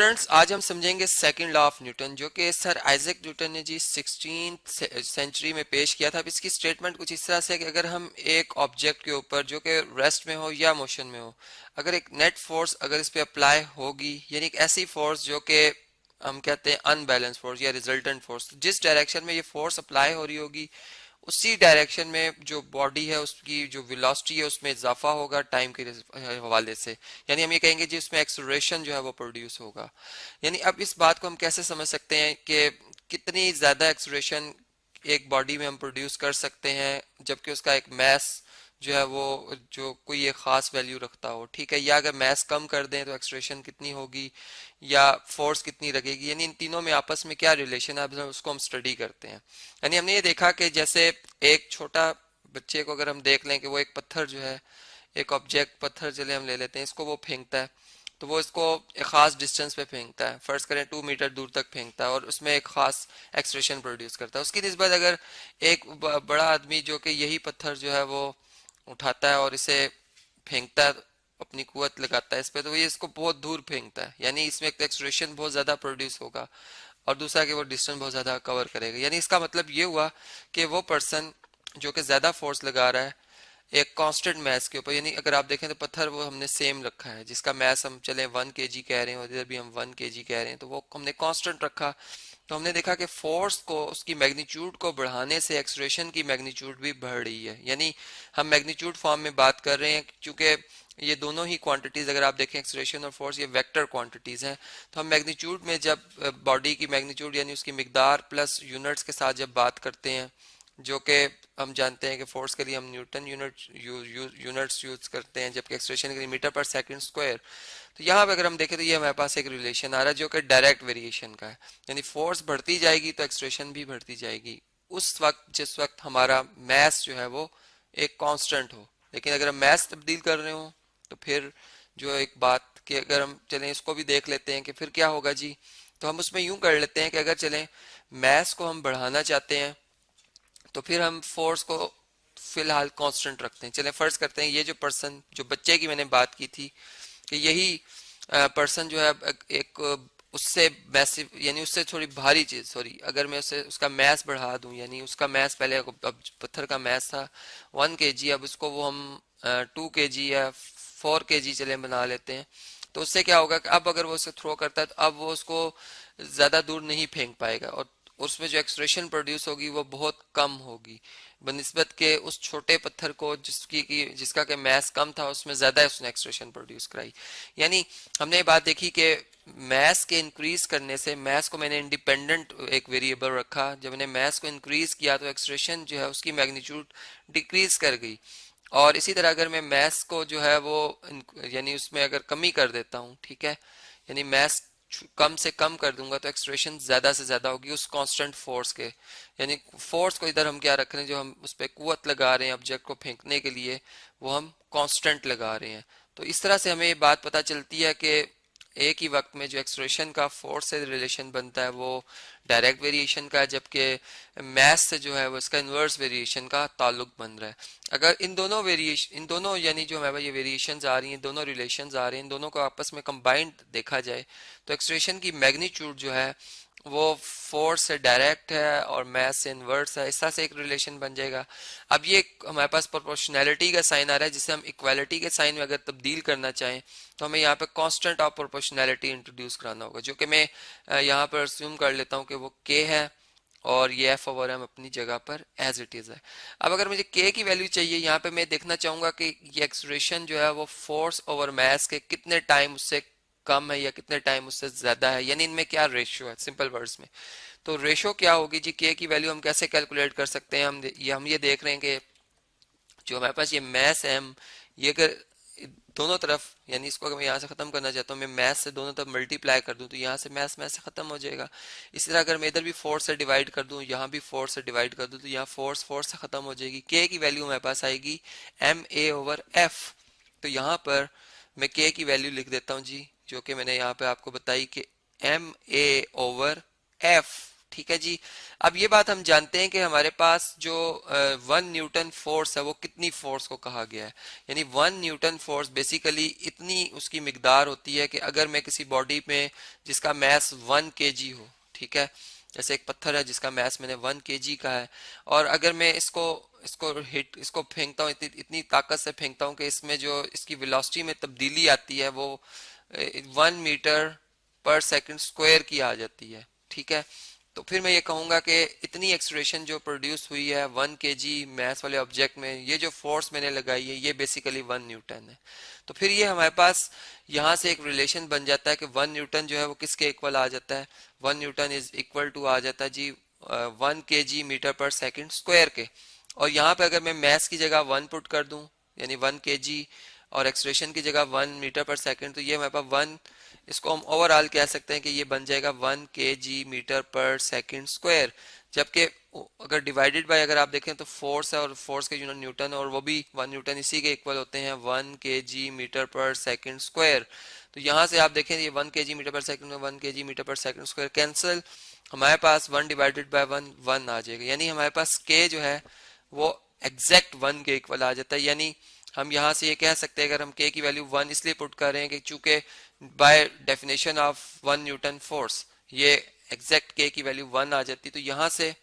students आज हम समझेंगे सेकंड लॉ ऑफ न्यूटन जो कि सर आइजक न्यूटन ने जी सिक्सटीन सेंचुरी में पेश किया था अब इसकी स्टेटमेंट कुछ इस तरह से कि अगर हम एक ऑब्जेक्ट के ऊपर जो कि रेस्ट में हो या मोशन में हो अगर एक नेट फोर्स अगर इस पर अप्लाई होगी यानी एक ऐसी फोर्स जो कि हम कहते हैं अनबैलेंस फोर्स या रिजल्टेंट फोर्स तो जिस डायरेक्शन में ये फोर्स अप्लाई हो रही होगी उसी डायरेक्शन में जो बॉडी है उसकी जो वेलोसिटी है उसमें इजाफा होगा टाइम के हवाले से यानी हम ये कहेंगे जी उसमें एक्सोरेशन जो है वो प्रोड्यूस होगा यानी अब इस बात को हम कैसे समझ सकते हैं कि कितनी ज़्यादा एक्सोरेशन एक बॉडी में हम प्रोड्यूस कर सकते हैं जबकि उसका एक मैस जो है वो जो कोई एक ख़ास वैल्यू रखता हो ठीक है या अगर मैस कम कर दें तो एक्सट्रेशन कितनी होगी या फोर्स कितनी लगेगी यानी इन तीनों में आपस में क्या रिलेशन है उसको हम स्टडी करते हैं यानी हमने ये देखा कि जैसे एक छोटा बच्चे को अगर हम देख लें कि वो एक पत्थर जो है एक ऑब्जेक्ट पत्थर चले हम ले लेते हैं इसको वो फेंकता है तो वो इसको एक ख़ास डिस्टेंस पे फेंकता है फर्स्ट करें टू मीटर दूर तक फेंकता है और उसमें एक ख़ास एक्सप्रेशन प्रोड्यूस करता है उसकी नस्बत अगर एक बड़ा आदमी जो कि यही पत्थर जो है वो उठाता है और इसे फेंकता है अपनी कुत लगाता है इस पर तो ये इसको बहुत दूर फेंकता है यानी इसमें एक्सप्रेशन बहुत ज़्यादा प्रोड्यूस होगा और दूसरा कि वो डिस्टेंस बहुत ज़्यादा कवर करेगा यानी इसका मतलब ये हुआ कि वो पर्सन जो कि ज़्यादा फोर्स लगा रहा है एक कांस्टेंट मैस के ऊपर यानी अगर आप देखें तो पत्थर वो हमने सेम रखा है जिसका मैस हम चले वन के जी कह रहे हैं और इधर भी हम वन के जी कह रहे हैं तो वो हमने कॉन्स्टेंट रखा तो हमने देखा कि फोर्स को उसकी मैग्नीट्यूड को बढ़ाने से एक्सरेशन की मैग्नीट्यूड भी बढ़ रही है यानी हम मैग्नीट्यूड फॉर्म में बात कर रहे हैं क्योंकि ये दोनों ही क्वांटिटीज अगर आप देखें एक्सरेशन और फोर्स ये वेक्टर क्वांटिटीज हैं तो हम मैग्नीट्यूड में जब बॉडी की मैग्नीट्यूड यानी उसकी मकदार प्लस यूनिट्स के साथ जब बात करते हैं जो कि हम जानते हैं कि फोर्स के लिए हम न्यूटन यूनिट यूनिट्स यूज करते हैं जबकि एक्सप्रेशन के लिए मीटर पर सेकंड स्क्वायर तो यहाँ पर अगर हम देखें तो ये हमारे पास एक रिलेशन आ रहा है जो कि डायरेक्ट वेरिएशन का है यानी फोर्स बढ़ती जाएगी तो एक्सप्रेशन भी बढ़ती जाएगी उस वक्त जिस वक्त हमारा मैथ जो है वो एक कॉन्स्टेंट हो लेकिन अगर हम मैथ तब्दील कर रहे हो तो फिर जो एक बात कि अगर हम चलें इसको भी देख लेते हैं कि फिर क्या होगा जी तो हम उसमें यूं कर लेते हैं कि अगर चलें मैथ को हम बढ़ाना चाहते हैं तो फिर हम फोर्स को फिलहाल कांस्टेंट रखते हैं चले फर्ज करते हैं ये जो पर्सन जो बच्चे की मैंने बात की थी कि यही पर्सन जो है एक उससे मैसिव यानी उससे थोड़ी भारी चीज सॉरी अगर मैं उसे उसका मैस बढ़ा दूं यानी उसका मैस पहले अब पत्थर का मैस था वन के जी अब उसको वो हम टू के जी या फोर के जी चले बना लेते हैं तो उससे क्या होगा कि अब अगर वो उसे थ्रो करता है तो अब वो उसको ज्यादा दूर नहीं फेंक पाएगा और उसमें जो एक्सप्रेशन प्रोड्यूस होगी वो बहुत कम होगी बनस्बत के उस छोटे पत्थर को जिसकी की जिसका के मैस कम था उसमें ज़्यादा उसने एक्सप्रेशन प्रोड्यूस कराई यानी हमने ये बात देखी कि मैस के इंक्रीज करने से मैस को मैंने इंडिपेंडेंट एक वेरिएबल रखा जब मैंने मैस को इंक्रीज किया तो एक्सप्रेशन जो है उसकी मैग्नीट्यूड डिक्रीज कर गई और इसी तरह अगर मैं मैस को जो है वो यानी उसमें अगर कमी कर देता हूँ ठीक है यानी मैस कम से कम कर दूंगा तो एक्सप्रेशन ज़्यादा से ज़्यादा होगी उस कांस्टेंट फोर्स के यानी फोर्स को इधर हम क्या रख रहे हैं जो हम उस पर कुत लगा रहे हैं ऑब्जेक्ट को फेंकने के लिए वो हम कांस्टेंट लगा रहे हैं तो इस तरह से हमें ये बात पता चलती है कि एक ही वक्त में जो एक्सप्रेशन का फोर्स से रिलेशन बनता है वो डायरेक्ट वेरिएशन का है जबकि मैथ से जो है वो इसका इन्वर्स वेरिएशन का ताल्लुक बन रहा है अगर इन दोनों वेरिएशन इन दोनों यानी जो हमारे ये वेरिएशन आ रही हैं दोनों रिलेशन आ रहे हैं इन दोनों को आपस में कंबाइंड देखा जाए तो एक्सप्रेशन की मैग्नीट्यूड जो है वो फोर्स से डायरेक्ट है और मैथ से इनवर्स है इस तरह से एक रिलेशन बन जाएगा अब ये हमारे पास प्रोपोर्शनैलिटी का साइन आ रहा है जिसे हम इक्वालिटी के साइन में अगर तब्दील करना चाहें तो हमें यहाँ पे कांस्टेंट ऑफ प्रोपोर्शनैलिटी इंट्रोड्यूस कराना होगा जो कि मैं यहाँ पर अस्यूम कर लेता हूँ कि वो के है और ये एफ ओवर एम अपनी जगह पर एज इट इज़ है अब अगर मुझे के की वैल्यू चाहिए यहाँ पे मैं देखना चाहूँगा कि ये एक्सप्रेशन जो है वो फोर्स ओवर मैथ के कितने टाइम उससे कम है या कितने टाइम उससे ज्यादा है यानी इनमें क्या रेशियो है सिंपल वर्ड्स में तो रेशियो क्या होगी जी के की वैल्यू हम कैसे कैलकुलेट कर सकते हैं हम ये हम ये देख रहे हैं कि जो हमारे पास ये मैथ एम ये अगर दोनों तरफ यानी इसको अगर मैं यहाँ से ख़त्म करना चाहता हूँ मैं मैथ से दोनों तरफ मल्टीप्लाई कर दूँ तो यहाँ से मैथ मैथ से ख़त्म हो जाएगा इसी तरह अगर मैं इधर भी फोर्स से डिवाइड कर दूँ यहाँ भी फोर्स से डिवाइड कर दूँ तो यहाँ फोर्स फोर्स से ख़त्म हो जाएगी के की वैल्यू हमारे पास आएगी एम ए ओवर एफ तो यहाँ पर मैं के की वैल्यू लिख देता हूं जी जो कि मैंने यहाँ पे आपको बताई कि एम ए ओवर एफ ठीक है जी अब ये बात हम जानते हैं कि हमारे पास जो वन न्यूटन फोर्स है वो कितनी फोर्स को कहा गया है यानी वन न्यूटन फोर्स बेसिकली इतनी उसकी मिकदार होती है कि अगर मैं किसी बॉडी में जिसका मैस वन के हो ठीक है जैसे एक पत्थर है जिसका मैस मैंने वन के का है और अगर मैं इसको इसको हिट इसको फेंकता हूँ इतनी, इतनी ताकत से फेंकता हूँ कि इसमें जो इसकी विलासिटी में तब्दीली आती है वो one metre per second square की आ जाती है ठीक है तो फिर मैं ये कहूँगा कि इतनी एक्सप्रेशन जो प्रोड्यूस हुई है वन के जी वाले ऑब्जेक्ट में ये जो फोर्स मैंने लगाई है ये बेसिकली वन न्यूटन है तो फिर ये हमारे पास यहाँ से एक रिलेशन बन जाता है कि वन न्यूटन जो है वो किसके इक्वल आ जाता है one newton is equal to आ जाता है जी one K G metre per second square के और यहाँ पे अगर मैं मैथ की जगह वन पुट कर दूँ यानी वन के जी और एक्सलेशन की जगह वन मीटर पर सेकेंड तो ये हमारे पास वन इसको हम ओवरऑल कह सकते हैं कि ये बन जाएगा one K G metre per second square जबकि अगर डिवाइडेड बाय अगर आप देखें तो फोर्स है और फोर्स के यूनिट न्यूटन और वो भी वन न्यूटन इसी के इक्वल होते हैं one K G metre per second square तो यहाँ से आप देखें ये one K G metre per second one K G metre per second square cancel हमारे पास one divided by one one आ जाएगा यानी हमारे पास के जो है वो एग्जैक्ट वन के इक्वल आ जाता है यानी हम यहाँ से ये यह कह सकते हैं अगर हम के की वैल्यू वन इसलिए पुट कर रहे हैं कि चूंकि by definition of one newton force ये एग्जैक्ट के की वैल्यू वन आ जाती तो यहाँ से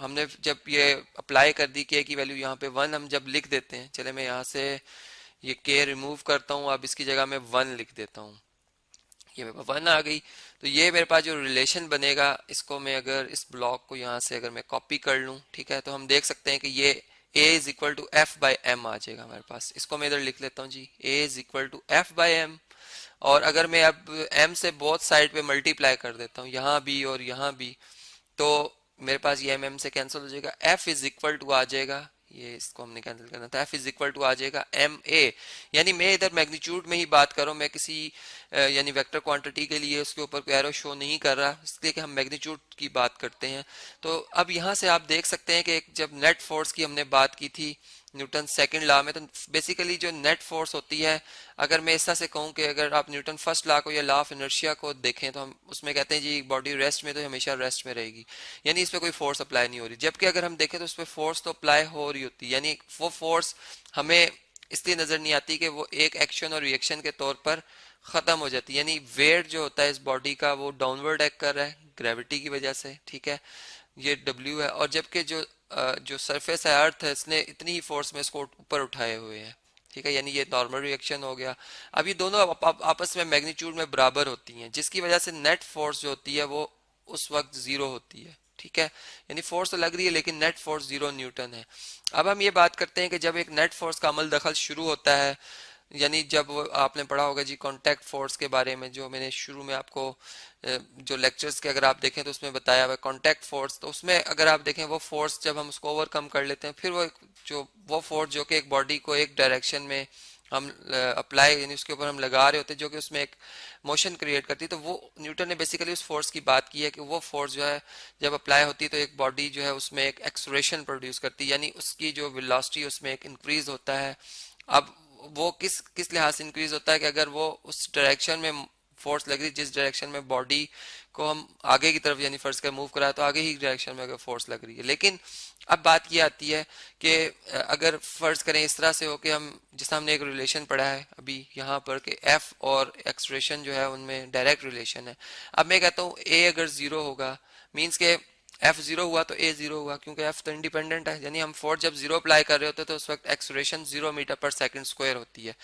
हमने जब ये अप्लाई कर दी के की वैल्यू यहाँ पे वन हम जब लिख देते हैं चले मैं यहाँ से ये के रिमूव करता हूँ अब इसकी जगह मैं वन लिख देता हूँ ये मेरे पास वन आ गई तो ये मेरे पास जो रिलेशन बनेगा इसको मैं अगर इस ब्लॉक को यहाँ से अगर मैं कॉपी कर लूँ ठीक है तो हम देख सकते हैं कि ये A is equal to F by M आ जाएगा हमारे पास इसको मैं इधर लिख लेता हूँ जी A is equal to F by M और अगर मैं अब एम से बहुत साइड पे मल्टीप्लाई कर देता हूँ यहाँ भी और यहाँ भी तो मेरे पास ये एम एम से कैंसिल हो जाएगा एफ इज इक्वल टू आ जाएगा ये इसको हमने कैंसिल करना था एफ इज इक्वल टू आ जाएगा एम ए यानी मैं इधर मैग्नीट्यूड में ही बात कर रहा हूँ मैं किसी यानी वेक्टर क्वांटिटी के लिए उसके ऊपर एरो शो नहीं कर रहा इसलिए कि हम मैग्नीट्यूड की बात करते हैं तो अब यहाँ से आप देख सकते हैं कि जब नेट फोर्स की हमने बात की थी न्यूटन सेकंड लॉ में तो बेसिकली जो नेट फोर्स होती है अगर मैं इस तरह से कहूँ कि अगर आप न्यूटन फर्स्ट लॉ को या लॉ ऑफ इनर्शिया को देखें तो हम उसमें कहते हैं जी बॉडी रेस्ट में तो हमेशा रेस्ट में रहेगी यानी इस पर कोई फोर्स अप्लाई नहीं हो रही जबकि अगर हम देखें तो उस पर फोर्स तो अप्लाई हो रही होती यानी वो फोर्स हमें इसलिए नज़र नहीं आती कि वो एक एक्शन और रिएक्शन के तौर पर ख़त्म हो जाती यानी वेट जो होता है इस बॉडी का वो डाउनवर्ड एक्ट कर रहा है ग्रेविटी की वजह से ठीक है ये डब्ल्यू है और जबकि जो जो सरफेस है अर्थ है इसने इतनी ही फोर्स में इसको ऊपर उठाए हुए हैं ठीक है यानी ये नॉर्मल रिएक्शन हो गया अब ये दोनों आप, आप, आपस में मैग्नीट्यूड में बराबर होती हैं जिसकी वजह से नेट फोर्स जो होती है वो उस वक्त जीरो होती है ठीक है यानी फोर्स तो लग रही है लेकिन नेट फोर्स जीरो न्यूटन है अब हम ये बात करते हैं कि जब एक नेट फोर्स का अमल दखल शुरू होता है यानी जब आपने पढ़ा होगा जी कॉन्टैक्ट फोर्स के बारे में जो मैंने शुरू में आपको जो लेक्चर्स के अगर आप देखें तो उसमें बताया हुआ कॉन्टैक्ट फोर्स तो उसमें अगर आप देखें वो फोर्स जब हम उसको ओवरकम कर लेते हैं फिर वो जो वो फोर्स जो कि एक बॉडी को एक डायरेक्शन में हम अप्लाई यानी उसके ऊपर हम लगा रहे होते हैं जो कि उसमें एक मोशन क्रिएट करती है तो वो न्यूटन ने बेसिकली उस फोर्स की बात की है कि वो फोर्स जो है जब अप्लाई होती है तो एक बॉडी जो है उसमें एक एक्सोरेशन प्रोड्यूस करती है यानी उसकी जो वेलोसिटी उसमें एक इंक्रीज होता है अब वो किस किस लिहाज से इंक्रीज होता है कि अगर वो उस डायरेक्शन में फोर्स लग रही जिस डायरेक्शन में बॉडी को हम आगे की तरफ यानी फर्ज कर मूव कराए तो आगे ही डायरेक्शन में अगर फोर्स लग रही है लेकिन अब बात ये आती है कि अगर फर्ज करें इस तरह से हो कि हम जिस हमने एक रिलेशन पढ़ा है अभी यहाँ पर कि एफ और एक्सप्रेशन जो है उनमें डायरेक्ट रिलेशन है अब मैं कहता हूँ ए अगर ज़ीरो होगा मीन्स के एफ जीरो हुआ तो ए जीरो हुआ क्योंकि एफ तो इंडिपेंडेंट है यानी हम फोर्स जब जीरो अप्लाई कर रहे होते हैं तो उस वक्त acceleration zero metre per second square होती है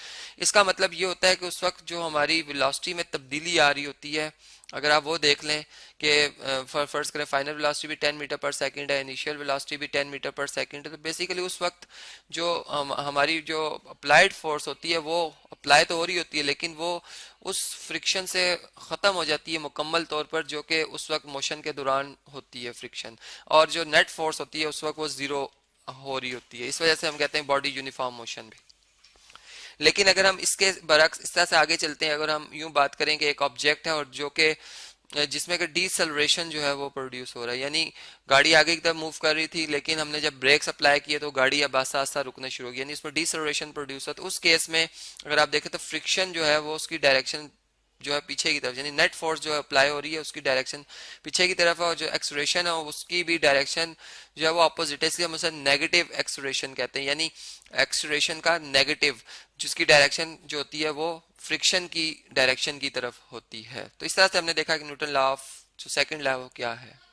इसका मतलब ये होता है कि उस वक्त जो हमारी वेलोसिटी में तब्दीली आ रही होती है अगर आप वो देख लें कि फर्ज करें फाइनल वेलोसिटी भी टेन मीटर पर सेकंड है इनिशियल वेलोसिटी भी टेन मीटर पर सेकंड है तो बेसिकली उस वक्त जो हम, हमारी जो अप्लाइड फोर्स होती है वो अप्लाई तो हो रही होती है लेकिन वो उस फ्रिक्शन से ख़त्म हो जाती है मुकम्मल तौर पर जो कि उस वक्त मोशन के दौरान होती है फ्रिक्शन और जो नेट फोर्स होती है उस वक्त वो ज़ीरो हो रही होती है इस वजह से हम कहते हैं बॉडी यूनिफॉर्म मोशन भी लेकिन अगर हम इसके बरक्स इस तरह से आगे चलते हैं अगर हम यूं बात करें कि एक ऑब्जेक्ट है और जो कि जिसमें का डिसलरेशन जो है वो प्रोड्यूस हो रहा है यानी गाड़ी आगे की तरफ मूव कर रही थी लेकिन हमने जब ब्रेक्स अप्लाई किए तो गाड़ी अब आस्ता आस्ता रुकना शुरू हो गई यानी इसमें डिसलरेशन प्रोड्यूस हुआ तो उस केस में अगर आप देखें तो फ्रिक्शन जो है वो उसकी डायरेक्शन जो है पीछे की तरफ यानी नेट फोर्स जो है अप्लाई हो रही है उसकी डायरेक्शन पीछे की तरफ है और जो एक्सोरेशन है उसकी भी डायरेक्शन जो है वो अपोजिट है इसलिए हम उसे नेगेटिव एक्सोरेशन कहते हैं यानी एक्सोरेशन का नेगेटिव जिसकी डायरेक्शन जो होती है वो फ्रिक्शन की डायरेक्शन की तरफ होती है तो इस तरह से हमने देखा कि न्यूटन लॉ ऑफ जो सेकेंड लॉ वो क्या है